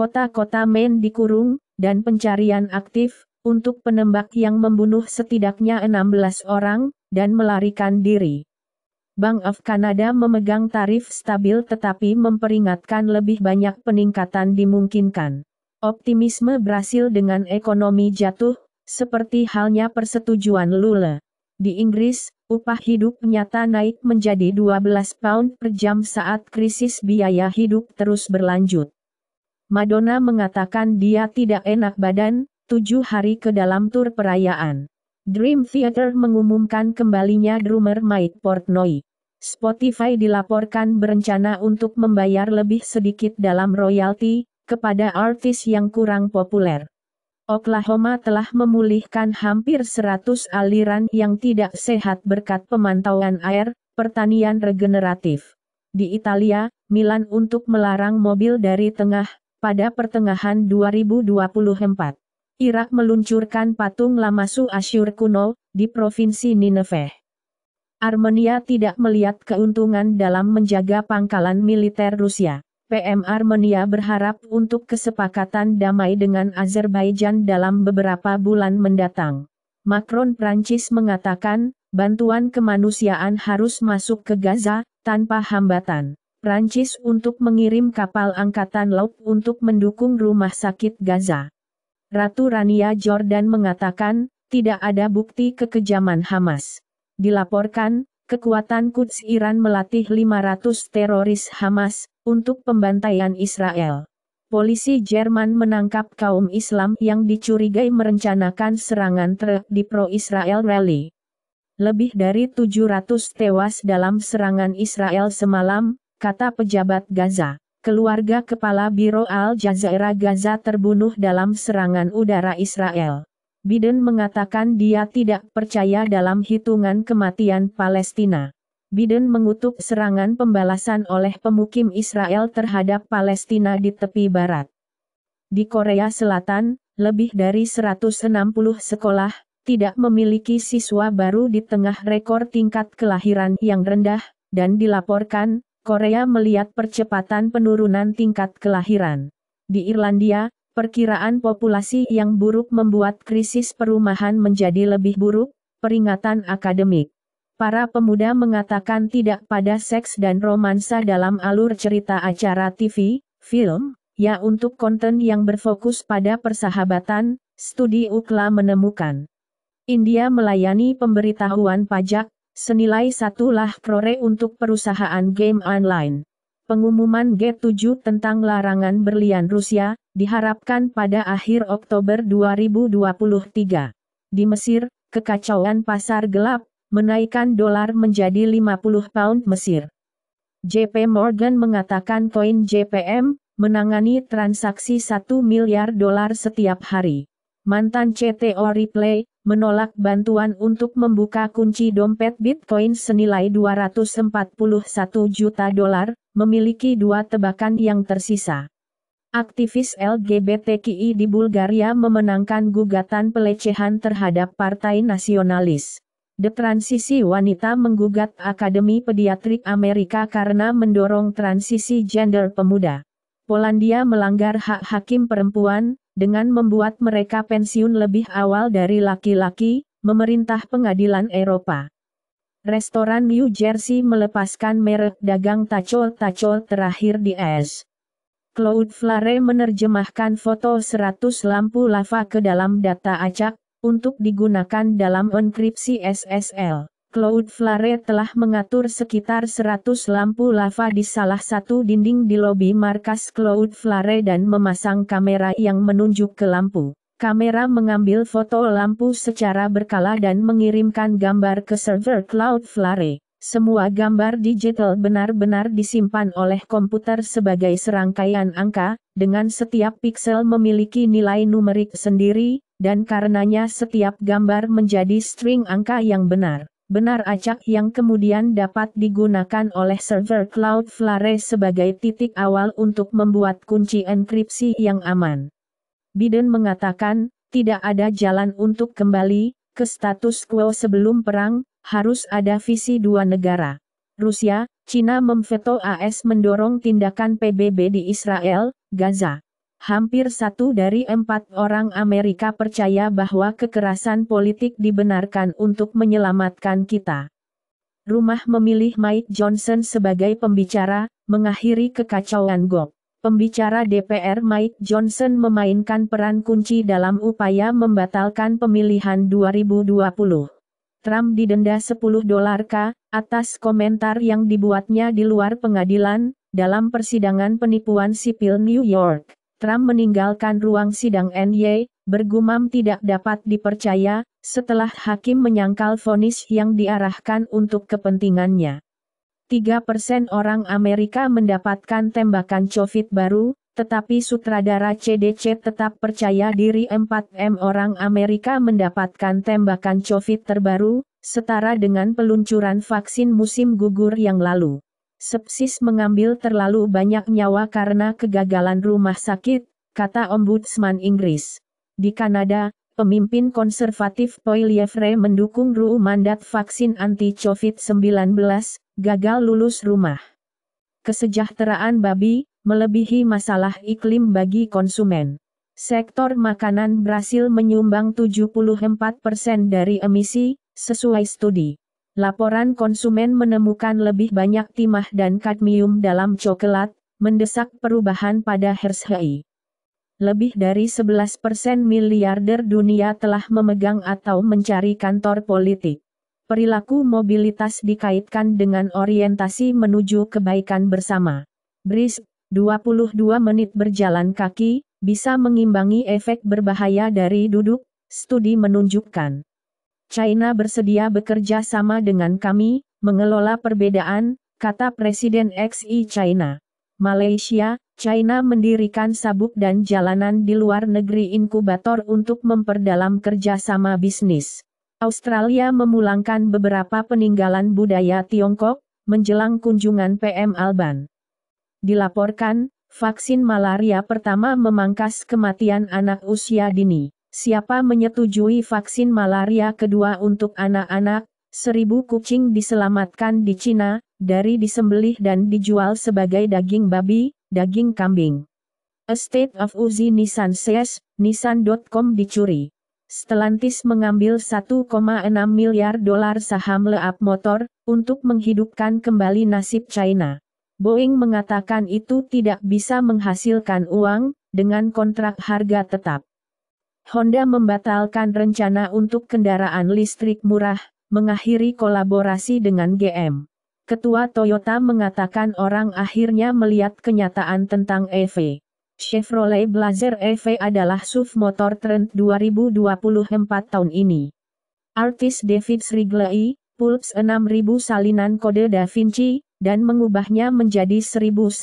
kota-kota Maine dikurung, dan pencarian aktif, untuk penembak yang membunuh setidaknya 16 orang, dan melarikan diri. Bank of Canada memegang tarif stabil tetapi memperingatkan lebih banyak peningkatan dimungkinkan. Optimisme berhasil dengan ekonomi jatuh, seperti halnya persetujuan Lula. Di Inggris, upah hidup nyata naik menjadi 12 pound per jam saat krisis biaya hidup terus berlanjut. Madonna mengatakan dia tidak enak badan, tujuh hari ke dalam tur perayaan. Dream Theater mengumumkan kembalinya drummer Mike Portnoy. Spotify dilaporkan berencana untuk membayar lebih sedikit dalam royalti kepada artis yang kurang populer. Oklahoma telah memulihkan hampir 100 aliran yang tidak sehat berkat pemantauan air, pertanian regeneratif. Di Italia, Milan untuk melarang mobil dari tengah pada pertengahan 2024. Irak meluncurkan patung Lamasu Asyur kuno di Provinsi Nineveh. Armenia tidak melihat keuntungan dalam menjaga pangkalan militer Rusia. PM Armenia berharap untuk kesepakatan damai dengan Azerbaijan dalam beberapa bulan mendatang. Macron Prancis mengatakan, bantuan kemanusiaan harus masuk ke Gaza tanpa hambatan. Prancis untuk mengirim kapal angkatan laut untuk mendukung rumah sakit Gaza. Ratu Rania Jordan mengatakan, tidak ada bukti kekejaman Hamas. Dilaporkan, kekuatan Quds Iran melatih 500 teroris Hamas untuk pembantaian Israel. Polisi Jerman menangkap kaum Islam yang dicurigai merencanakan serangan truk di pro-Israel rally. Lebih dari 700 tewas dalam serangan Israel semalam, kata pejabat Gaza. Keluarga Kepala Biro al Jazeera Gaza terbunuh dalam serangan udara Israel. Biden mengatakan dia tidak percaya dalam hitungan kematian Palestina. Biden mengutuk serangan pembalasan oleh pemukim Israel terhadap Palestina di tepi barat. Di Korea Selatan, lebih dari 160 sekolah tidak memiliki siswa baru di tengah rekor tingkat kelahiran yang rendah, dan dilaporkan Korea melihat percepatan penurunan tingkat kelahiran. Di Irlandia, perkiraan populasi yang buruk membuat krisis perumahan menjadi lebih buruk, peringatan akademik. Para pemuda mengatakan tidak pada seks dan romansa dalam alur cerita acara TV, film, ya untuk konten yang berfokus pada persahabatan, studi UKLA menemukan. India melayani pemberitahuan pajak, senilai satu satulah prore untuk perusahaan game online. Pengumuman G7 tentang larangan berlian Rusia diharapkan pada akhir Oktober 2023. Di Mesir, kekacauan pasar gelap menaikkan dolar menjadi 50 pound Mesir. JP Morgan mengatakan koin JPM menangani transaksi 1 miliar dolar setiap hari. Mantan CTO Replay menolak bantuan untuk membuka kunci dompet Bitcoin senilai 241 juta dolar, memiliki dua tebakan yang tersisa. Aktivis LGBTQI di Bulgaria memenangkan gugatan pelecehan terhadap Partai Nasionalis. The Transisi Wanita menggugat Akademi Pediatrik Amerika karena mendorong transisi gender pemuda. Polandia melanggar hak hakim perempuan, dengan membuat mereka pensiun lebih awal dari laki-laki, memerintah pengadilan Eropa. Restoran New Jersey melepaskan merek dagang tacol-tacol terakhir di es. Claude Flare menerjemahkan foto 100 lampu lava ke dalam data acak, untuk digunakan dalam enkripsi SSL. Cloudflare telah mengatur sekitar 100 lampu lava di salah satu dinding di lobi markas Cloudflare dan memasang kamera yang menunjuk ke lampu. Kamera mengambil foto lampu secara berkala dan mengirimkan gambar ke server Cloudflare. Semua gambar digital benar-benar disimpan oleh komputer sebagai serangkaian angka, dengan setiap piksel memiliki nilai numerik sendiri, dan karenanya setiap gambar menjadi string angka yang benar benar acak yang kemudian dapat digunakan oleh server Cloudflare sebagai titik awal untuk membuat kunci enkripsi yang aman. Biden mengatakan, tidak ada jalan untuk kembali ke status quo sebelum perang, harus ada visi dua negara. Rusia, China memveto AS mendorong tindakan PBB di Israel, Gaza. Hampir satu dari empat orang Amerika percaya bahwa kekerasan politik dibenarkan untuk menyelamatkan kita. Rumah memilih Mike Johnson sebagai pembicara, mengakhiri kekacauan GOP. Pembicara DPR Mike Johnson memainkan peran kunci dalam upaya membatalkan pemilihan 2020. Trump didenda 10 dolar K atas komentar yang dibuatnya di luar pengadilan dalam persidangan penipuan sipil New York. Trump meninggalkan ruang sidang NY, bergumam tidak dapat dipercaya, setelah hakim menyangkal vonis yang diarahkan untuk kepentingannya. 3% orang Amerika mendapatkan tembakan COVID baru, tetapi sutradara CDC tetap percaya diri 4M orang Amerika mendapatkan tembakan COVID terbaru, setara dengan peluncuran vaksin musim gugur yang lalu sepsis mengambil terlalu banyak nyawa karena kegagalan rumah sakit, kata Ombudsman Inggris. Di Kanada, pemimpin konservatif Paul mendukung RUU mandat vaksin anti-COVID-19, gagal lulus rumah. Kesejahteraan babi, melebihi masalah iklim bagi konsumen. Sektor makanan berhasil menyumbang 74% persen dari emisi, sesuai studi. Laporan konsumen menemukan lebih banyak timah dan kadmium dalam coklat, mendesak perubahan pada Hershey. Lebih dari 11% miliarder dunia telah memegang atau mencari kantor politik. Perilaku mobilitas dikaitkan dengan orientasi menuju kebaikan bersama. Bris, 22 menit berjalan kaki, bisa mengimbangi efek berbahaya dari duduk, studi menunjukkan. China bersedia bekerja sama dengan kami, mengelola perbedaan, kata Presiden XI China. Malaysia, China mendirikan sabuk dan jalanan di luar negeri inkubator untuk memperdalam kerjasama bisnis. Australia memulangkan beberapa peninggalan budaya Tiongkok, menjelang kunjungan PM Alban. Dilaporkan, vaksin malaria pertama memangkas kematian anak usia dini. Siapa menyetujui vaksin malaria kedua untuk anak-anak? Seribu kucing diselamatkan di Cina, dari disembelih dan dijual sebagai daging babi, daging kambing. Estate of Uzi Nissan Sales, Nissan.com dicuri. Stellantis mengambil 1,6 miliar dolar saham Leap Motor untuk menghidupkan kembali nasib China. Boeing mengatakan itu tidak bisa menghasilkan uang dengan kontrak harga tetap. Honda membatalkan rencana untuk kendaraan listrik murah, mengakhiri kolaborasi dengan GM. Ketua Toyota mengatakan orang akhirnya melihat kenyataan tentang EV. Chevrolet Blazer EV adalah SUV motor trend 2024 tahun ini. Artis David Srigley, Pulps 6000 salinan kode Da Vinci, dan mengubahnya menjadi 1984.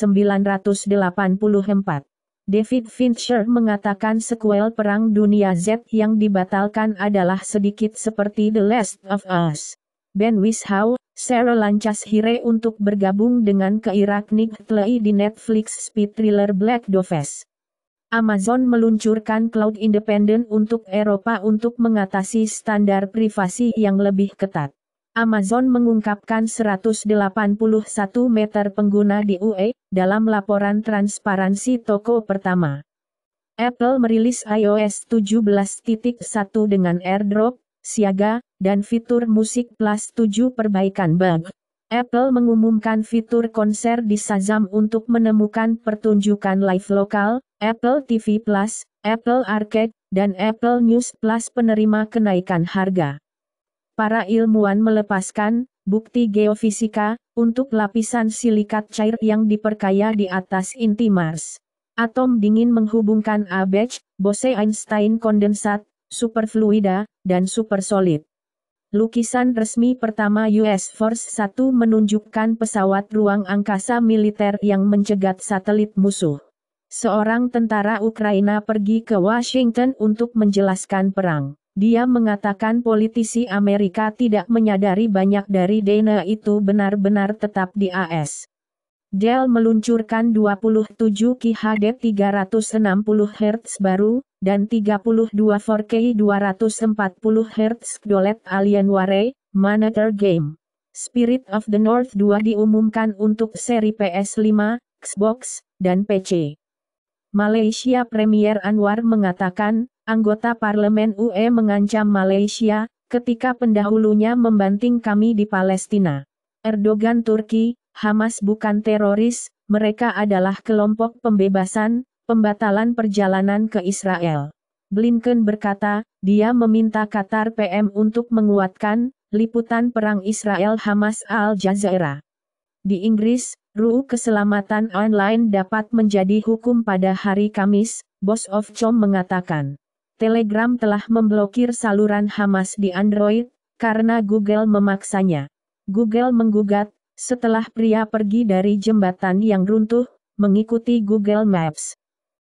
David Fincher mengatakan sequel Perang Dunia Z yang dibatalkan adalah sedikit seperti The Last of Us. Ben Whishaw, Sarah Lancas Hire untuk bergabung dengan Keirak Nick Tlei di Netflix speed thriller Black Doves. Amazon meluncurkan cloud independen untuk Eropa untuk mengatasi standar privasi yang lebih ketat. Amazon mengungkapkan 181 meter pengguna di UE dalam laporan transparansi toko pertama. Apple merilis iOS 17.1 dengan AirDrop, siaga, dan fitur musik plus 7 perbaikan bug. Apple mengumumkan fitur konser di Shazam untuk menemukan pertunjukan live lokal, Apple TV Plus, Apple Arcade, dan Apple News Plus penerima kenaikan harga para ilmuwan melepaskan bukti geofisika untuk lapisan silikat cair yang diperkaya di atas inti Mars. Atom dingin menghubungkan ABEC, Bose-Einstein kondensat, superfluida, dan supersolid. Lukisan resmi pertama US Force 1 menunjukkan pesawat ruang angkasa militer yang mencegat satelit musuh. Seorang tentara Ukraina pergi ke Washington untuk menjelaskan perang. Dia mengatakan politisi Amerika tidak menyadari banyak dari dana itu benar-benar tetap di AS. Dell meluncurkan 27 QHD 360 Hz baru, dan 32 4K 240 Hz dolet Alienware, Monitor Game. Spirit of the North 2 diumumkan untuk seri PS5, Xbox, dan PC. Malaysia Premier Anwar mengatakan, anggota parlemen UE mengancam Malaysia ketika pendahulunya membanting kami di Palestina. Erdogan Turki, Hamas bukan teroris, mereka adalah kelompok pembebasan, pembatalan perjalanan ke Israel. Blinken berkata, dia meminta Qatar PM untuk menguatkan liputan perang Israel Hamas Al Jazeera. Di Inggris, RUU keselamatan online dapat menjadi hukum pada hari Kamis, Boss of Chom mengatakan. Telegram telah memblokir saluran Hamas di Android karena Google memaksanya. Google menggugat setelah pria pergi dari jembatan yang runtuh mengikuti Google Maps.